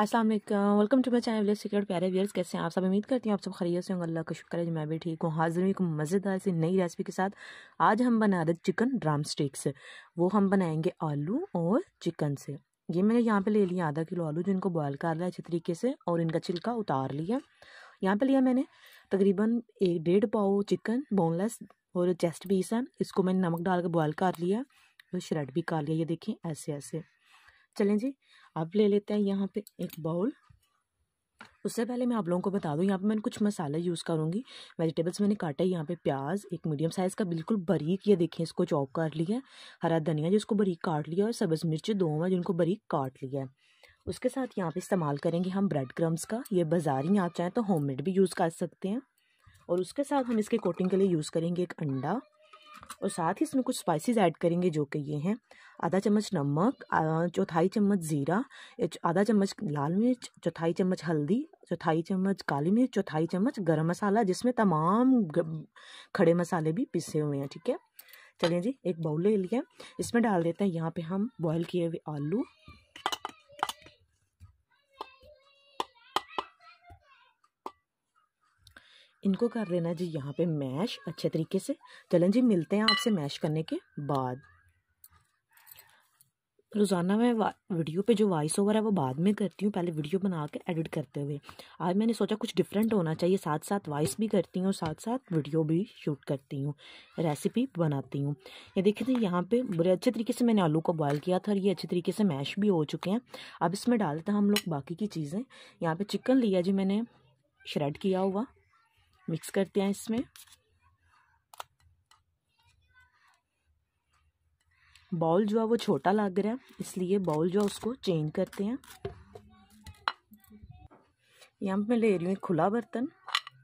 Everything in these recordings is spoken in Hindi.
अस्सलाम वालेकुम welcome to my channel village प्यारे व्यूअर्स कैसे हैं आप सब उम्मीद करती हूँ आप सब खरीद से होंगे अल्लाह का शुक्र है मैं भी ठीक हूँ हाजिर हूँ एक मज़ेदार सी नई रेसिपी के साथ आज हम बना रहे चिकन ड्राम स्टिक्स वो हम बनाएंगे आलू और चिकन से ये मैंने यहाँ पर ले लिया आधा किलो आलू जिनको बॉयल कर लिया अच्छे तरीके से और इनका छिलका उतार लिया यहाँ पर लिया मैंने तकरीबन एक डेढ़ पाव चिकन बोनलेस और चेस्ट पीस है इसको मैंने नमक डाल कर बॉयल कर लिया और श्रेड भी कर लिया ये देखें ऐसे ऐसे चलें जी अब ले लेते हैं यहाँ पे एक बाउल उससे पहले मैं आप लोगों को बता दूं यहाँ पे मैंने कुछ मसाला यूज़ करूँगी वेजिटेबल्स मैंने काटा है यहाँ पे प्याज एक मीडियम साइज़ का बिल्कुल बरीक ये देखें इसको चॉप कर लिया हरा धनिया जिसको बरीक काट लिया और सब्ज़ मिर्च दो हैं जिनको बरीक काट लिया है उसके साथ यहाँ पे इस्तेमाल करेंगे हम ब्रेड क्रम्स का ये बाजार ही आप चाहें तो होममेड भी यूज़ कर सकते हैं और उसके साथ हम इसके कोटिंग के लिए यूज़ करेंगे एक अंडा और साथ ही इसमें कुछ स्पाइसेस ऐड करेंगे जो कि ये हैं आधा चम्मच नमक चौथाई चम्मच ज़ीरा आधा चम्मच लाल मिर्च चौथाई चम्मच हल्दी चौथाई चम्मच काली मिर्च चौथाई चम्मच गरम मसाला जिसमें तमाम खड़े मसाले भी पिसे हुए हैं ठीक है चलिए जी एक बाउल ले लिया इसमें डाल देते हैं यहाँ पे हम बॉईल किए हुए आलू इनको कर देना जी यहाँ पे मैश अच्छे तरीके से चलें जी मिलते हैं आपसे मैश करने के बाद रोज़ाना मैं वीडियो पे जो वॉइस ओवर है वो बाद में करती हूँ पहले वीडियो बना के एडिट करते हुए आज मैंने सोचा कुछ डिफरेंट होना चाहिए साथ साथ वॉइस भी करती हूँ और साथ साथ वीडियो भी शूट करती हूँ रेसिपी बनाती हूँ ये देखिए थे यहाँ पे बड़े अच्छे तरीके से मैंने आलू को बॉयल किया था और ये अच्छे तरीके से मैश भी हो चुके हैं अब इसमें डालते हैं हम लोग बाकी की चीज़ें यहाँ पर चिकन लिया जी मैंने श्रेड किया हुआ मिक्स करते हैं इसमें बॉल जो है वो छोटा लग रहा है इसलिए बॉल जो है उसको चेंज करते हैं यहाँ पे ले रही हूँ खुला बर्तन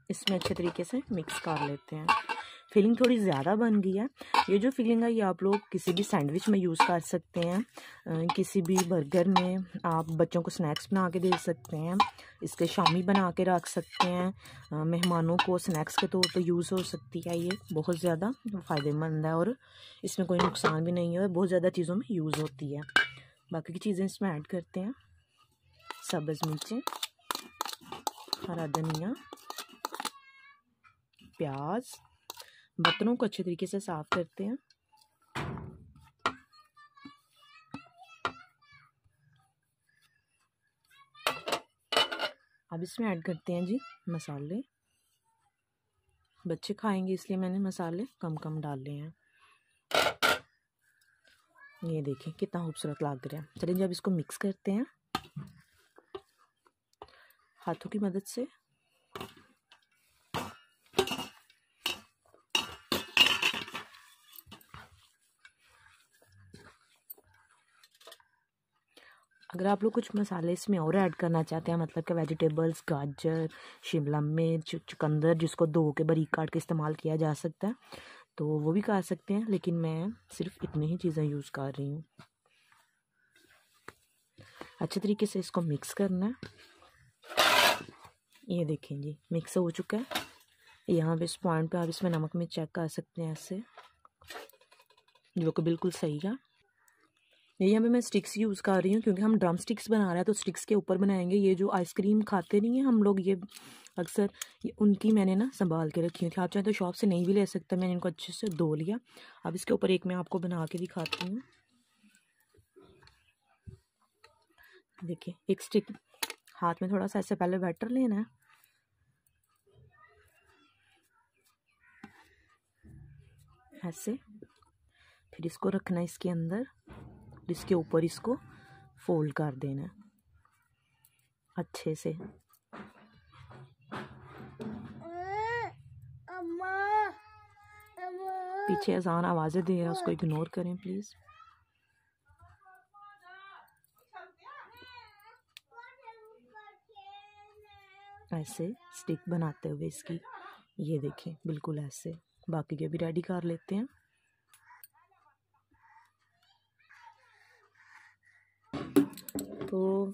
इसमें अच्छे तरीके से मिक्स कर लेते हैं फीलिंग थोड़ी ज़्यादा बन गई है ये जो फीलिंग है ये आप लोग किसी भी सैंडविच में यूज़ कर सकते हैं किसी भी बर्गर में आप बच्चों को स्नैक्स बना के दे सकते हैं इसके शामी बना के रख सकते हैं मेहमानों को स्नैक्स के तौर तो पर तो यूज़ हो सकती है ये बहुत ज़्यादा फ़ायदेमंद है और इसमें कोई नुकसान भी नहीं है बहुत ज़्यादा चीज़ों में यूज़ होती है बाकी की चीज़ें इसमें ऐड करते हैं सब्ज़ मिर्चें हरा धनिया प्याज बर्तनों को अच्छे तरीके से साफ़ करते हैं अब इसमें ऐड करते हैं जी मसाले बच्चे खाएंगे इसलिए मैंने मसाले कम कम डाले हैं ये देखें कितना खूबसूरत लग रहा है चलिए जब इसको मिक्स करते हैं हाथों की मदद से अगर आप लोग कुछ मसाले इसमें और ऐड करना चाहते हैं मतलब कि वेजिटेबल्स गाजर शिमला मिर्च चुकंदर जिसको धो के बरीक काट के इस्तेमाल किया जा सकता है तो वो भी खा सकते हैं लेकिन मैं सिर्फ इतनी ही चीज़ें यूज़ कर रही हूँ अच्छे तरीके से इसको मिक्स करना है ये देखें जी मिक्स हो चुका है यहाँ पर इस पॉइंट पर आप इसमें नमक में चेक कर सकते हैं ऐसे जो कि बिल्कुल सही है ये यहाँ पे मैं स्टिक्स यूज़ कर रही हूँ क्योंकि हम ड्रम स्टिक्स बना रहे हैं तो स्टिक्स के ऊपर बनाएंगे ये जो आइसक्रीम खाते नहीं हैं हम लोग ये अक्सर उनकी मैंने ना संभाल के रखी हुई थी आप चाहे तो शॉप से नहीं भी ले सकते मैंने इनको अच्छे से धो लिया अब इसके ऊपर एक मैं आपको बना के दिखाती हूँ देखिए एक स्टिक हाथ में थोड़ा सा ऐसे पहले बैटर लेना है ऐसे फिर इसको रखना है इसके अंदर इसके ऊपर इसको फोल्ड कर देना अच्छे से पीछे आसान आवाज़ें दे रहा है उसको इग्नोर करें प्लीज़ ऐसे स्टिक बनाते हुए इसकी ये देखें बिल्कुल ऐसे बाकी के भी रेडी कर लेते हैं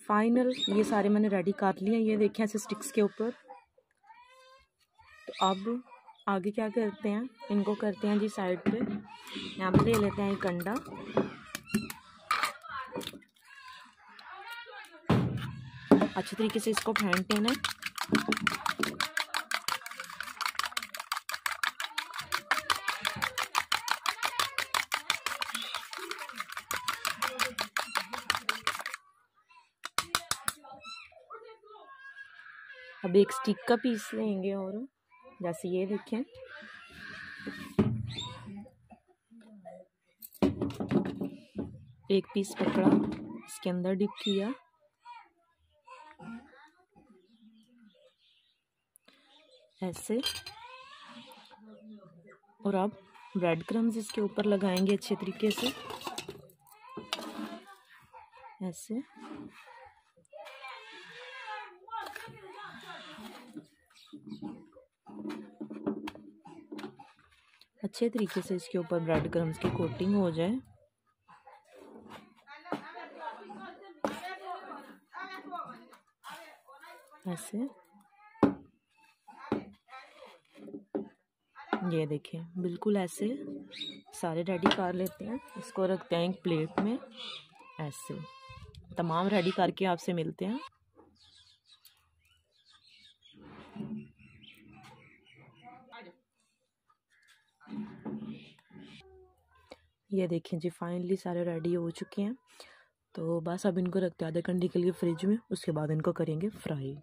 फाइनल ये सारे मैंने रेडी कर लिए ये देखे ऐसे स्टिक्स के ऊपर तो अब आगे क्या करते हैं इनको करते हैं जी साइड पे यहाँ पर ले लेते हैं एक अंडा अच्छे तरीके से इसको फेंटते हैं अब एक स्टिक का पीस लेंगे और जैसे ये देखें एक पीस पकड़ा इसके अंदर डिप किया ऐसे और अब ब्रेड क्रम्स इसके ऊपर लगाएंगे अच्छे तरीके से ऐसे अच्छे तरीके से इसके ऊपर ब्रेड क्रम्स की कोटिंग हो जाए ऐसे ये देखिए बिल्कुल ऐसे सारे रेडी कर लेते हैं इसको रखते हैं एक प्लेट में ऐसे तमाम रेडी करके आपसे मिलते हैं ये देखें जी फाइनली सारे रेडी हो चुके हैं तो बस अब इनको रखते हैं आधे घंटे के लिए फ्रिज में उसके बाद इनको करेंगे फ्राई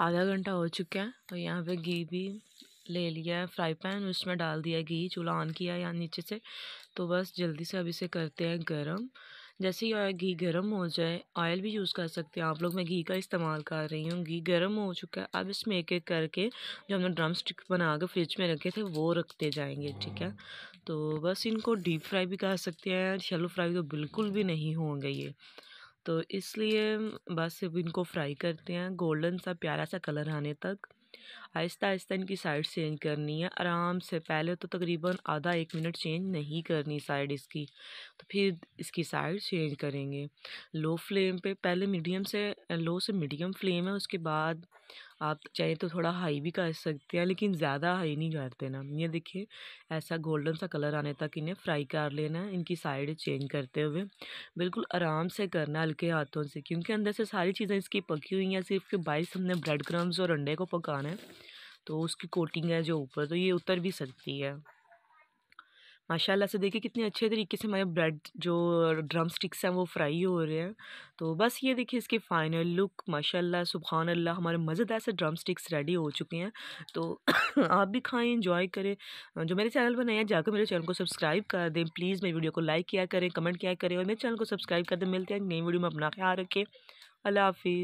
आधा घंटा हो चुका है तो यहाँ पे घी भी ले लिया है फ्राई पैन उसमें डाल दिया घी चूल्हा ऑन किया यहाँ नीचे से तो बस जल्दी से अब इसे करते हैं गर्म जैसे ही घी गर्म हो जाए ऑयल भी यूज़ कर सकते हैं आप लोग मैं घी का इस्तेमाल कर रही हूँ घी गर्म हो चुका है अब इसमें एक एक करके जो हमने ड्रम स्टिक बना के फ्रिज में रखे थे वो रखते जाएंगे ठीक है तो बस इनको डीप फ्राई भी कर सकते हैं शेलो फ्राई तो बिल्कुल भी नहीं होंगे ये तो इसलिए बस इनको फ्राई करते हैं गोल्डन सा प्यारा सा कलर आने तक आहिस्ता आहिस्ता इनकी साइड चेंज करनी है आराम से पहले तो तकरीबन आधा एक मिनट चेंज नहीं करनी साइड इसकी तो फिर इसकी साइड चेंज करेंगे लो फ्लेम पे पहले मीडियम से लो से मीडियम फ्लेम है उसके बाद आप चाहे तो थोड़ा हाई भी कर सकते हैं लेकिन ज़्यादा हाई नहीं कर देना ये देखिए ऐसा गोल्डन सा कलर आने तक इन्हें फ्राई कर लेना है इनकी साइड चेंज करते हुए बिल्कुल आराम से करना हल्के हाथों से क्योंकि अंदर से सारी चीज़ें इसकी पकी हुई हैं सिर्फ के बाइस हमने ब्रेड क्रम्स और अंडे को पकाना है तो उसकी कोटिंग है जो ऊपर तो ये उतर भी सकती है माशाल्लाह से देखिए कितने अच्छे तरीके से हमारे ब्रेड जो ड्रम स्टिक्स हैं वो फ्राई हो रहे हैं तो बस ये देखिए इसके फाइनल लुक माशाल्लाह सुबहान अल्लाह हमारे मज़ेदार से ड्रम स्टिक्स रेडी हो चुके हैं तो आप भी खाएँ इंजॉय करें जो मेरे चैनल पर नया जाकर मेरे चैनल को सब्सक्राइब कर दें प्लीज़ मेरी वीडियो को लाइक किया करें कमेंट किया करें और मेरे चैनल को सब्सक्राइब कर दें मिलते हैं नई वीडियो में अपना ख्याल रखें अल्लाह हाफिज़